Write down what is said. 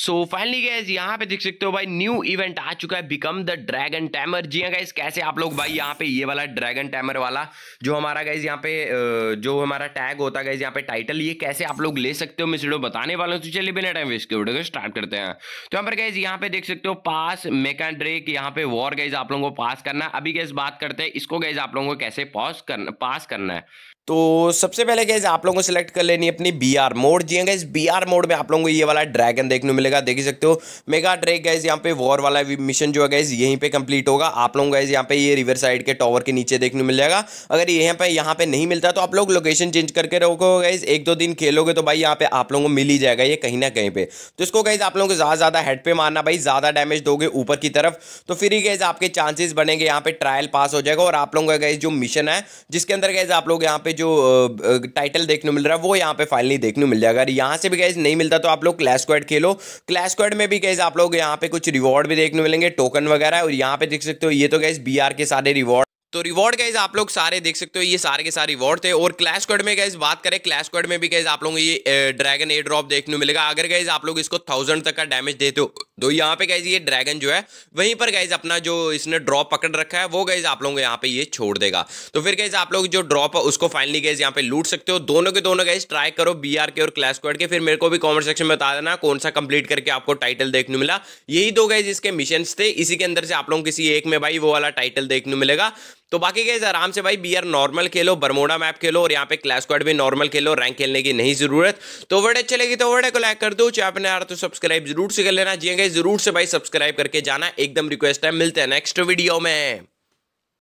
so finally gas यहाँ पे देख सकते हो भाई न्यू इवेंट आ चुका है बिकम द ड्रैगन टैमर जी हाँ गैस कैसे आप लोग भाई यहाँ पे ये वाला ड्रैगन टैमर वाला जो हमारा गैस यहाँ पे जो हमारा टैग होता है गैस यहाँ पे टाइटल ये कैसे आप लोग ले सकते हो मैं वीडियो बताने वाला हूँ तो चलिए बिना टाइम वेस्ट के वीडियो को स्टार्ट करते हैं तो यहाँ पर गैस यहाँ पे देख सकते हो पास मेका यहाँ पे वॉर गैस आप लोगों को पास करना अभी गैस बात करते हैं इसको गैस आप लोगों को कैसे पॉज करना पास करना है तो सबसे पहले गैस आप लोगों को सिलेक्ट कर लेनी अपनी बी आर मोड जी गैस बी आर मोड में आप लोगों को ये वाला ड्रैगन देखने मिलेगा देख सकते हो मेगा ड्रैग गैस यहाँ पे वॉर वाला मिशन जो है गैस यहीं पे कंप्लीट होगा आप लोगों को गैस यहाँ पे ये रिवर साइड के टॉवर के नीचे देखने मिल जाएगा अगर यहाँ पे यहाँ पे नहीं मिलता तो आप लोग लोकेशन चेंज करके रखो गैस एक दो दिन खेलोगे तो भाई यहाँ पे आप लोगों को मिल ही जाएगा ये कहीं ना कहीं पे तो इसको गैस आप लोगों को ज़्यादा ज़्यादा हेड पे मारना भाई ज़्यादा डैमेज दोगे ऊपर की तरफ तो फिर ही गैस आपके चांसेस बनेंगे यहाँ पे ट्रायल पास हो जाएगा और आप लोगों का गैस जो मिशन है जिसके अंदर गैस आप लोग यहाँ पे पे जो टाइटल देखने मिल रहा है वो यहाँ पे फाइनली देखने मिल जाएगा अगर यहाँ से भी गैस नहीं मिलता तो आप लोग क्लैश क्वेड खेलो क्लैश क्वेड में भी गैस आप लोग यहाँ पे कुछ रिवॉर्ड भी देखने मिलेंगे टोकन वगैरह और यहाँ पे देख सकते हो ये तो गैस बी के सारे रिवॉर्ड तो रिवॉर्ड गाइज आप लोग सारे देख सकते हो ये सारे के सारे रिवॉर्ड थे और क्लैश कोड में गाइज बात करें क्लैश कोड में भी गाइज आप लोगों को ये ड्रैगन ए ड्रॉप देखने मिलेगा अगर गाइज आप लोग इसको थाउजेंड तक का डैमेज देते हो तो यहाँ पे गाइज ये ड्रैगन जो है वहीं पर गाइज अपना जो इसने ड्रॉप पकड़ रखा है वो गाइज आप लोगों को यहाँ पे ये छोड़ देगा तो फिर गाइज आप लोग जो ड्रॉप है उसको फाइनली गाइज यहाँ पे लूट सकते हो दोनों के दोनों गाइज ट्राई करो बी के और क्लैश कोड के फिर मेरे को भी कॉमेंट सेक्शन में बता देना कौन सा कंप्लीट करके आपको टाइटल देखने मिला यही दो गाइज इसके मिशन थे इसी के अंदर से आप लोगों किसी एक में भाई वो वाला टाइटल देखने मिलेगा तो बाकी गए आराम से भाई बी नॉर्मल खेलो बरमोडा मैप खेलो और यहाँ पे क्लास क्वाड भी नॉर्मल खेलो रैंक खेलने की नहीं जरूरत तो वर्ड चलेगी तो वर्ड को लाइक कर दो चाहे अपने यार तो सब्सक्राइब जरूर से कर लेना गए हाँ जरूर से भाई सब्सक्राइब करके जाना एकदम रिक्वेस्ट है मिलते हैं नेक्स्ट वीडियो में